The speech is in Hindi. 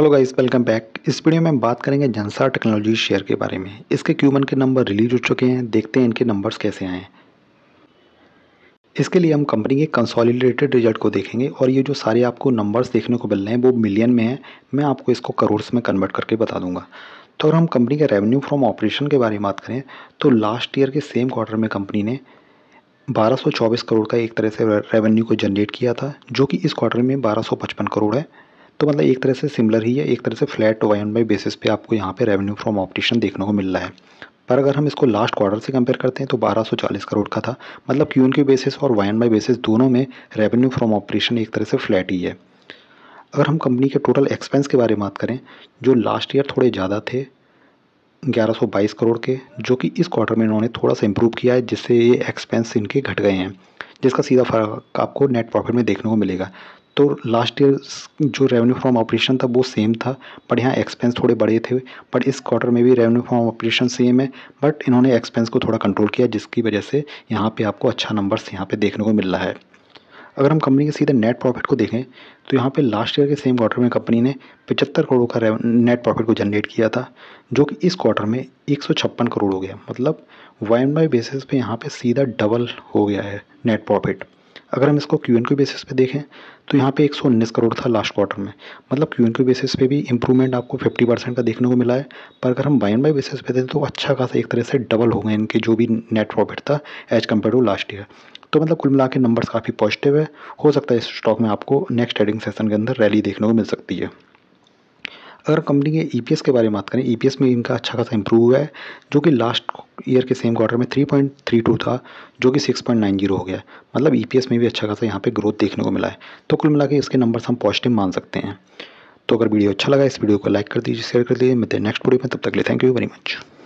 हेलो गाइस वेलकम बैक इस वीडियो में हम बात करेंगे जनसार टेक्नोलॉजी शेयर के बारे में इसके क्यूमन के नंबर रिलीज हो चुके हैं देखते हैं इनके नंबर्स कैसे आए हैं इसके लिए हम कंपनी के कंसोलिडेटेड रिजल्ट को देखेंगे और ये जो सारे आपको नंबर्स देखने को मिल रहे हैं वो मिलियन में है मैं आपको इसको करोड़ में कन्वर्ट करके बता दूंगा तो अगर हम कंपनी के रेवेन्यू फ्रॉम ऑपरेशन के बारे में बात करें तो लास्ट ईयर के सेम क्वार्टर में कंपनी ने 1224 करोड़ का एक तरह से रेवेन्यू को जनरेट किया था जो कि इस क्वार्टर में 1255 करोड़ है तो मतलब एक तरह से सिमिलर ही है एक तरह से flat Y on Y basis पे आपको यहाँ पे रेवेन्यू फ्रॉम ऑपरेशन देखने को मिल रहा है पर अगर हम इसको लास्ट क्वार्टर से कंपेयर करते हैं तो 1240 करोड़ का था मतलब क्यू एन क्यू बेसिस और वाई एन बाई बेसिस दोनों में रेवेन्यू फ्रॉम ऑपरेशन एक तरह से फ्लैट ही है अगर हम कंपनी के टोटल एक्सपेंस के बारे में बात करें जो लास्ट ईयर थोड़े ज़्यादा थे 1122 करोड़ के जो कि इस क्वार्टर में इन्होंने थोड़ा सा इम्प्रूव किया है जिससे ये एक्सपेंस इनके घट गए हैं जिसका सीधा फर्क आपको नेट प्रॉफिट में देखने को मिलेगा तो लास्ट ईयर जो रेवेन्यू फ्रॉम ऑपरेशन था वो सेम था बट यहाँ एक्सपेंस थोड़े बड़े थे बट इस क्वार्टर में भी रेवेन्यू फ्रॉम ऑपरेशन सेम है बट इन्होंने एक्सपेंस को थोड़ा कंट्रोल किया जिसकी वजह से यहाँ पे आपको अच्छा नंबर्स यहाँ पे देखने को मिल रहा है अगर हम कंपनी के सीधे नेट प्रॉफिट को देखें तो यहाँ पे लास्ट ईयर के सेम क्वार्टर में कंपनी ने पचहत्तर करोड़ का नेट प्रॉफिट को जनरेट किया था जो कि इस क्वार्टर में एक करोड़ हो गया मतलब वाई एन बेसिस पे यहाँ पे सीधा डबल हो गया है नेट प्रॉफिट अगर हम इसको क्यू एन क्यू बेसिस पे देखें तो यहाँ पे एक सौ उन्नीस करोड़ था लास्ट क्वार्टर में मतलब क्यू एन क्यू बेसिस पे भी इंप्रूवमेंट आपको फिफ्टी परसेंट का देखने को मिला है पर अगर हम बाई एंड बाई बेसिस पे देखें तो अच्छा खासा एक तरह से डबल हो गए इनके जो भी नेट प्रॉफिट था as compare to last year तो मतलब कुल मिला के नंबर्स काफ़ी पॉजिटिव है हो सकता है इस स्टॉक में आपको नेक्स्ट ट्रेडिंग सेशन के अंदर रैली देखने को मिल सकती है अगर कंपनी के ई e के बारे में बात करें ई e में इनका अच्छा खासा इंप्रूव हुआ है जो कि लास्ट ईयर के सेम क्वार्टर में 3.32 था जो कि 6.90 हो गया मतलब ई e में भी अच्छा खासा यहाँ पे ग्रोथ देखने को मिला है तो कुल मिला के इसके नंबर्स हम पॉजिटिव मान सकते हैं तो अगर वीडियो अच्छा लगा इस वीडियो को लाइक कर दीजिए शेयर कर दीजिए मिलते हैं नेक्स्ट वीडियो में तब तक ले थैंक यू वेरी मच